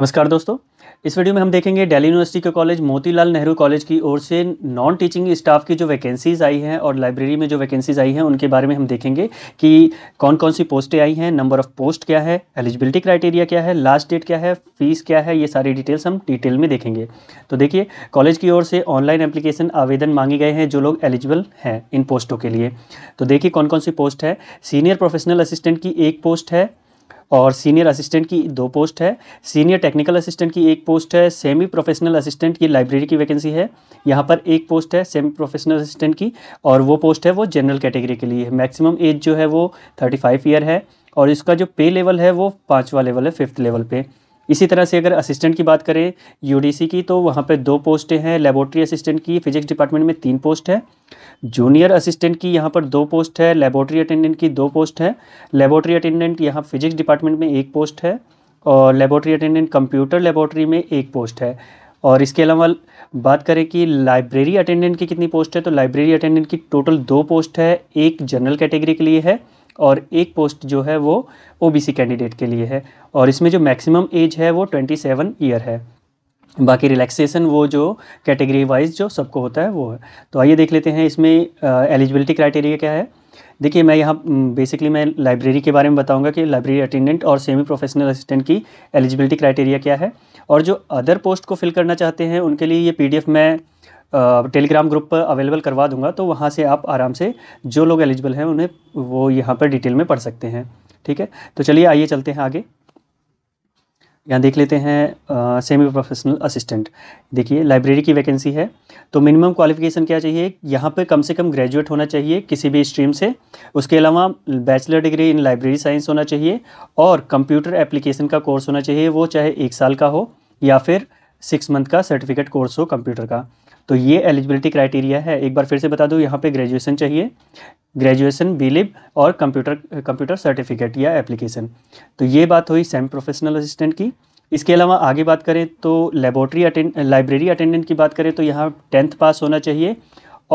नमस्कार दोस्तों इस वीडियो में हम देखेंगे दिल्ली यूनिवर्सिटी के कॉलेज मोतीलाल नेहरू कॉलेज की ओर से नॉन टीचिंग स्टाफ की जो वैकेंसीज़ आई हैं और लाइब्रेरी में जो वैकेंसीज़ आई हैं उनके बारे में हम देखेंगे कि कौन कौन सी पोस्टें आई हैं नंबर ऑफ़ पोस्ट क्या है एलिजिबिलिटी क्राइटेरिया क्या है लास्ट डेट क्या है फीस क्या है ये सारी डिटेल्स हम डिटेल में देखेंगे तो देखिए कॉलेज की ओर से ऑनलाइन एप्लीकेशन आवेदन मांगे गए हैं जो लोग एलिजिबल हैं इन पोस्टों के लिए तो देखिए कौन कौन सी पोस्ट है सीनियर प्रोफेशनल असिस्टेंट की एक पोस्ट है और सीनियर असिस्टेंट की दो पोस्ट है सीनियर टेक्निकल असिस्टेंट की एक पोस्ट है सेमी प्रोफेशनल असिस्टेंट की लाइब्रेरी की वैकेंसी है यहाँ पर एक पोस्ट है सेमी प्रोफेशनल असिस्टेंट की और वो पोस्ट है वो जनरल कैटेगरी के लिए है मैक्सिमम एज जो है वो थर्टी फाइव ईयर है और इसका जो पे लेवल है वो पाँचवा लेवल है फिफ्थ लेवल पे इसी तरह से अगर असिस्टेंट की बात करें यूडीसी की तो वहाँ पे दो पोस्टें हैं लेबोरेटरी असिस्टेंट की फिजिक्स डिपार्टमेंट में तीन पोस्ट है जूनियर असिस्टेंट की यहाँ पर दो पोस्ट है लेबोरेटरी अटेंडेंट की दो पोस्ट है लेबोरेटरी अटेंडेंट यहाँ फिजिक्स डिपार्टमेंट में एक पोस्ट है और लेबोरेटरी अटेंडेंट कंप्यूटर लेबोरेटरी में एक पोस्ट है और इसके अलावा बात करें कि लाइब्रेरी अटेंडेंट की कितनी पोस्ट है तो लाइब्रेरी अटेंडेंट की टोटल दो पोस्ट है एक जनरल कैटेगरी के लिए है और एक पोस्ट जो है वो ओबीसी कैंडिडेट के लिए है और इसमें जो मैक्सिमम एज है वो ट्वेंटी सेवन ईयर है बाकी रिलैक्सेशन वो जो कैटेगरी वाइज जो सबको होता है वो है तो आइए देख लेते हैं इसमें एलिजिबिलिटी क्राइटेरिया क्या है देखिए मैं यहाँ बेसिकली मैं लाइब्रेरी के बारे में बताऊँगा कि लाइब्रेरी अटेंडेंट और सेमी प्रोफेशनल असिस्टेंट की एलिजिबिलिटी क्राइटेरिया क्या है और जो अदर पोस्ट को फिल करना चाहते हैं उनके लिए ये पी मैं टेलीग्राम ग्रुप पर अवेलेबल करवा दूंगा तो वहाँ से आप आराम से जो लोग एलिजिबल हैं उन्हें वो यहाँ पर डिटेल में पढ़ सकते हैं ठीक है तो चलिए आइए चलते हैं आगे यहाँ देख लेते हैं सेमी प्रोफेशनल असिस्टेंट देखिए लाइब्रेरी की वैकेंसी है तो मिनिमम क्वालिफिकेशन क्या चाहिए यहाँ पे कम से कम ग्रेजुएट होना चाहिए किसी भी स्ट्रीम से उसके अलावा bachelor degree in library science होना चाहिए और कंप्यूटर एप्लीकेशन का कोर्स होना चाहिए वो चाहे एक साल का हो या फिर सिक्स मंथ का सर्टिफिकेट कोर्स हो कंप्यूटर का तो ये एलिजिबिलिटी क्राइटेरिया है एक बार फिर से बता दूँ यहाँ पे ग्रेजुएशन चाहिए ग्रेजुएशन बिलिप और कंप्यूटर कंप्यूटर सर्टिफिकेट या एप्लीकेशन तो ये बात हुई सेम प्रोफेशनल असिस्टेंट की इसके अलावा आगे बात करें तो लेबोरेटरी अटेंड लाइब्रेरी अटेंडेंट की बात करें तो यहाँ टेंथ पास होना चाहिए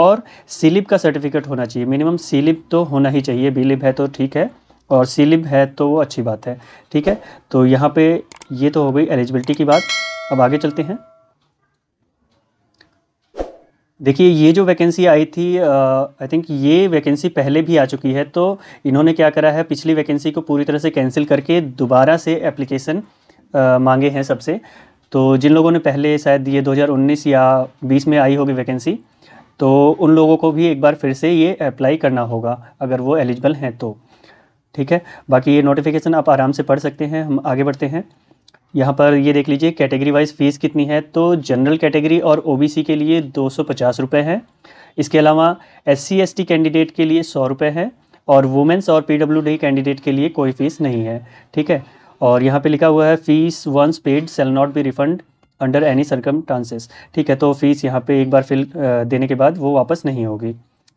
और सिलिप का सर्टिफिकेट होना चाहिए मिनिमम सीलिप तो होना ही चाहिए बिलिप है तो ठीक है और सीलिप है तो वो अच्छी बात है ठीक है तो यहाँ पे ये तो हो गई एलिजिबिलिटी की बात अब आगे चलते हैं देखिए ये जो वैकेंसी आई थी आई थिंक ये वैकेंसी पहले भी आ चुकी है तो इन्होंने क्या करा है पिछली वैकेंसी को पूरी तरह से कैंसिल करके दोबारा से एप्लीकेशन मांगे हैं सबसे तो जिन लोगों ने पहले शायद ये 2019 या 20 में आई होगी वैकेंसी तो उन लोगों को भी एक बार फिर से ये अप्लाई करना होगा अगर वो एलिजिबल हैं तो ठीक है बाकी ये नोटिफिकेशन आप आराम से पढ़ सकते हैं हम आगे बढ़ते हैं यहाँ पर ये देख लीजिए कैटेगरी वाइज फ़ीस कितनी है तो जनरल कैटेगरी और ओबीसी के लिए दो सौ पचास रुपये है इसके अलावा एस सी कैंडिडेट के लिए सौ रुपये है और वुमेंस और पी कैंडिडेट के लिए कोई फ़ीस नहीं है ठीक है और यहाँ पे लिखा हुआ है fees once paid shall not be refund under any circumstances ठीक है तो फ़ीस यहाँ पर एक बार फिल देने के बाद वो वापस नहीं होगी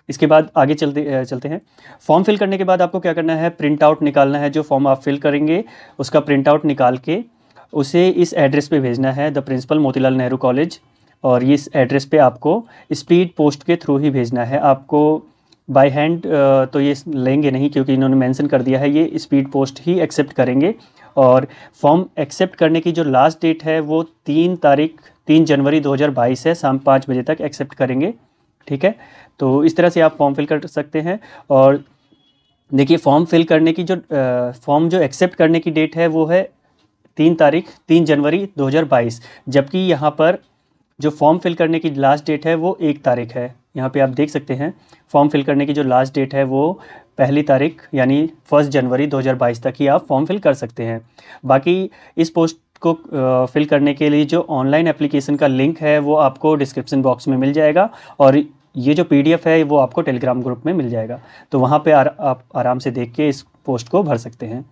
इसके बाद आगे चलते चलते हैं फॉर्म फिल करने के बाद आपको क्या करना है प्रिंट आउट निकालना है जो फॉर्म आप फिल करेंगे उसका प्रिंट आउट निकाल के उसे इस एड्रेस पे भेजना है the principal Motilal Nehru college और इस एड्रेस पे आपको स्पीड पोस्ट के थ्रू ही भेजना है आपको बाय हैंड तो ये लेंगे नहीं क्योंकि इन्होंने मेंशन कर दिया है ये स्पीड पोस्ट ही एक्सेप्ट करेंगे और फॉर्म एक्सेप्ट करने की जो लास्ट डेट है वो तीन तारीख तीन जनवरी 2022 है शाम पाँच बजे तक एक्सेप्ट करेंगे ठीक है तो इस तरह से आप फॉर्म फिल कर सकते हैं और देखिए फॉर्म फिल करने की जो फॉर्म जो एक्सेप्ट करने की डेट है वो है तीन तारीख तीन जनवरी 2022 जबकि यहाँ पर जो फॉर्म फिल करने की लास्ट डेट है वो एक तारीख है यहाँ पे आप देख सकते हैं फॉर्म फिल करने की जो लास्ट डेट है वो पहली तारीख यानी फर्स्ट जनवरी 2022 तक ही आप फॉर्म फिल कर सकते हैं बाकी इस पोस्ट को फिल करने के लिए जो ऑनलाइन एप्लीकेशन का लिंक है वो आपको डिस्क्रिप्शन बॉक्स में मिल जाएगा और ये जो पीडीएफ है वो आपको टेलीग्राम ग्रुप में मिल जाएगा तो वहाँ पे आर, आप आराम से देख के इस पोस्ट को भर सकते हैं